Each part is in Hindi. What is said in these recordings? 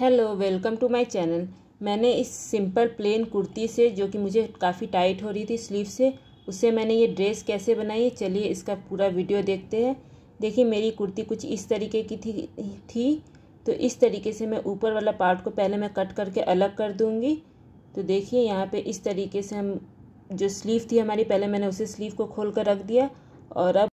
hello welcome to my channel मैंने इस सिंपल प्लेन कुर्ती से जो कि मुझे काफ़ी टाइट हो रही थी स्लीव से उससे मैंने ये ड्रेस कैसे बनाई चलिए इसका पूरा वीडियो देखते हैं देखिए मेरी कुर्ती कुछ इस तरीके की थी थी तो इस तरीके से मैं ऊपर वाला पार्ट को पहले मैं कट करके अलग कर दूँगी तो देखिए यहाँ पर इस तरीके से हम जो स्लीव थी हमारी पहले मैंने उसे स्लीव को खोल कर रख दिया और अब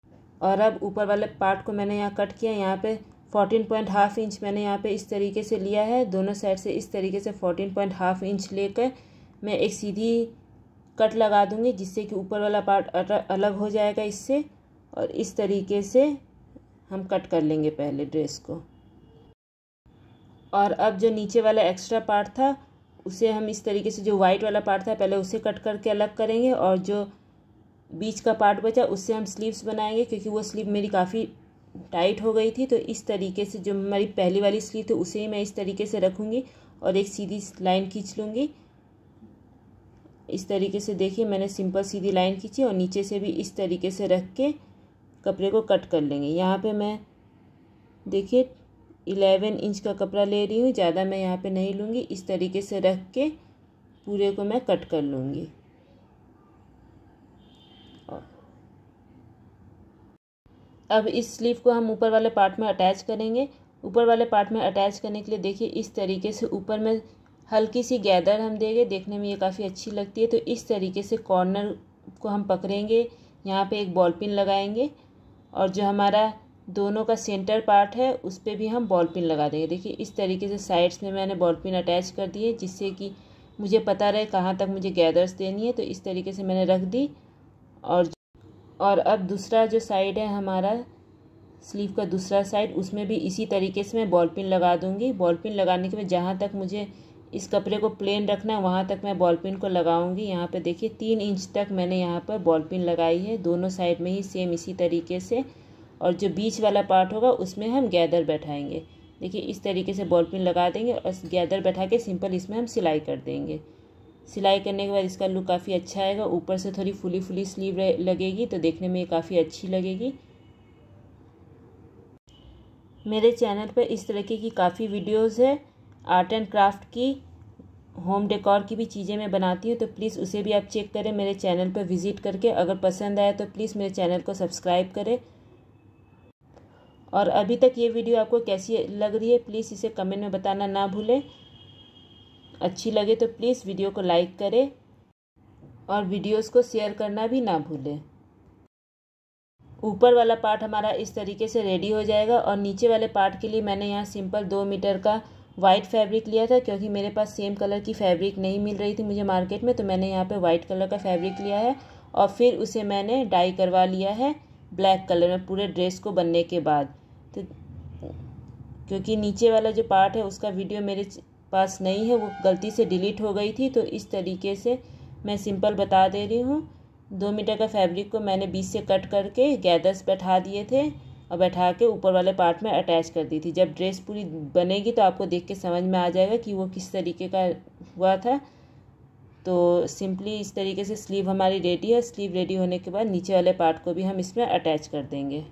और अब ऊपर वाले पार्ट को मैंने यहाँ कट किया यहाँ पर फोर्टीन पॉइंट हाफ इंच मैंने यहाँ पे इस तरीके से लिया है दोनों साइड से इस तरीके से फोर्टीन पॉइंट हाफ इंच लेकर मैं एक सीधी कट लगा दूँगी जिससे कि ऊपर वाला पार्ट अलग हो जाएगा इससे और इस तरीके से हम कट कर लेंगे पहले ड्रेस को और अब जो नीचे वाला एक्स्ट्रा पार्ट था उसे हम इस तरीके से जो वाइट वाला पार्ट था पहले उसे कट करके अलग करेंगे और जो बीच का पार्ट बचा उससे हम स्लीव्स बनाएंगे क्योंकि वो स्लीव मेरी काफ़ी टाइट हो गई थी तो इस तरीके से जो हमारी पहली वाली स्लीव थी उसे ही मैं इस तरीके से रखूँगी और एक सीधी लाइन खींच लूँगी इस तरीके से देखिए मैंने सिंपल सीधी लाइन खींची और नीचे से भी इस तरीके से रख के कपड़े को कट कर लेंगे यहाँ पे मैं देखिए इलेवन इंच का कपड़ा ले रही हूँ ज़्यादा मैं यहाँ पे नहीं लूँगी इस तरीके से रख के पूरे को मैं कट कर लूँगी अब इस स्लीव को हम ऊपर वाले पार्ट में अटैच करेंगे ऊपर वाले पार्ट में अटैच करने के लिए देखिए इस तरीके से ऊपर में हल्की सी गैदर हम देंगे देखने में ये काफ़ी अच्छी लगती है तो इस तरीके से कॉर्नर को हम पकड़ेंगे यहाँ पे एक बॉल पिन लगाएंगे और जो हमारा दोनों का सेंटर पार्ट है उस पर भी हम बॉल पिन लगा देंगे देखिए इस तरीके से साइड्स में मैंने बॉल पिन अटैच कर दिए जिससे कि मुझे पता रहे कहाँ तक मुझे गैदर्स देनी है तो इस तरीके से मैंने रख दी और और अब दूसरा जो साइड है हमारा स्लीव का दूसरा साइड उसमें भी इसी तरीके से मैं बॉल पिन लगा दूँगी बॉल पिन लगाने के बाद जहाँ तक मुझे इस कपड़े को प्लेन रखना है वहाँ तक मैं बॉल पिन को लगाऊंगी यहाँ पे देखिए तीन इंच तक मैंने यहाँ पर बॉल पिन लगाई है दोनों साइड में ही सेम इसी तरीके से और जो बीच वाला पार्ट होगा उसमें हम गैदर बैठाएंगे देखिए इस तरीके से बॉल पिन लगा देंगे और गैदर बैठा के सिंपल इसमें हम सिलाई कर देंगे सिलाई करने के बाद इसका लुक काफ़ी अच्छा आएगा ऊपर से थोड़ी फुली फुली स्लीव लगेगी तो देखने में ये काफ़ी अच्छी लगेगी मेरे चैनल पर इस तरीके की काफ़ी वीडियोज़ है आर्ट एंड क्राफ्ट की होम डेकोर की भी चीज़ें मैं बनाती हूँ तो प्लीज़ उसे भी आप चेक करें मेरे चैनल पर विज़िट करके अगर पसंद आए तो प्लीज़ मेरे चैनल को सब्सक्राइब करें और अभी तक ये वीडियो आपको कैसी लग रही है प्लीज़ इसे कमेंट में बताना ना भूलें अच्छी लगे तो प्लीज़ वीडियो को लाइक करें और वीडियोस को शेयर करना भी ना भूलें ऊपर वाला पार्ट हमारा इस तरीके से रेडी हो जाएगा और नीचे वाले पार्ट के लिए मैंने यहाँ सिंपल दो मीटर का वाइट फैब्रिक लिया था क्योंकि मेरे पास सेम कलर की फैब्रिक नहीं मिल रही थी मुझे मार्केट में तो मैंने यहाँ पे वाइट कलर का फैब्रिक लिया है और फिर उसे मैंने डाई करवा लिया है ब्लैक कलर में पूरे ड्रेस को बनने के बाद तो क्योंकि नीचे वाला जो पार्ट है उसका वीडियो मेरे पास नहीं है वो गलती से डिलीट हो गई थी तो इस तरीके से मैं सिंपल बता दे रही हूँ दो मीटर का फैब्रिक को मैंने बीच से कट करके गैदर्स बैठा दिए थे और बैठा के ऊपर वाले पार्ट में अटैच कर दी थी जब ड्रेस पूरी बनेगी तो आपको देख के समझ में आ जाएगा कि वो किस तरीके का हुआ था तो सिंपली इस तरीके से स्लीव हमारी रेडी है स्लीव रेडी होने के बाद नीचे वाले पार्ट को भी हम इसमें अटैच कर देंगे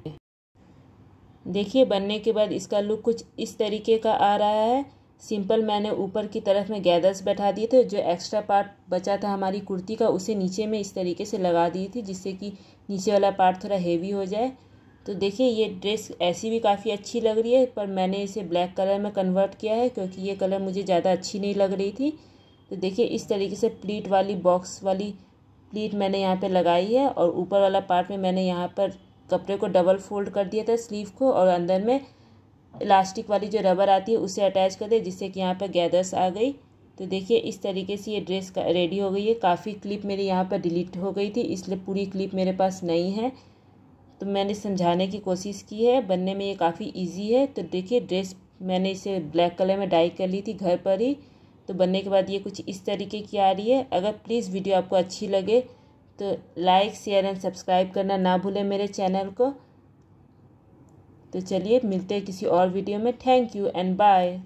देखिए बनने के बाद इसका लुक कुछ इस तरीके का आ रहा है सिंपल मैंने ऊपर की तरफ में गैदर्स बैठा दिए थे जो एक्स्ट्रा पार्ट बचा था हमारी कुर्ती का उसे नीचे में इस तरीके से लगा दी थी जिससे कि नीचे वाला पार्ट थोड़ा हेवी हो जाए तो देखिए ये ड्रेस ऐसी भी काफ़ी अच्छी लग रही है पर मैंने इसे ब्लैक कलर में कन्वर्ट किया है क्योंकि ये कलर मुझे ज़्यादा अच्छी नहीं लग रही थी तो देखिए इस तरीके से प्लीट वाली बॉक्स वाली प्लीट मैंने यहाँ पे लगाई है और ऊपर वाला पार्ट में मैंने यहाँ पर कपड़े को डबल फोल्ड कर दिया था स्लीव को और अंदर में इलास्टिक वाली जो रबर आती है उसे अटैच कर दे जिससे कि यहाँ पर गैदर्स आ गई तो देखिए इस तरीके से ये ड्रेस रेडी हो गई है काफ़ी क्लिप मेरी यहाँ पर डिलीट हो गई थी इसलिए पूरी क्लिप मेरे पास नहीं है तो मैंने समझाने की कोशिश की है बनने में ये काफ़ी इजी है तो देखिए ड्रेस मैंने इसे ब्लैक कलर में डाई कर ली थी घर पर ही तो बनने के बाद ये कुछ इस तरीके की आ रही है अगर प्लीज़ वीडियो आपको अच्छी लगे तो लाइक शेयर एंड सब्सक्राइब करना ना भूलें मेरे चैनल को तो चलिए मिलते हैं किसी और वीडियो में थैंक यू एंड बाय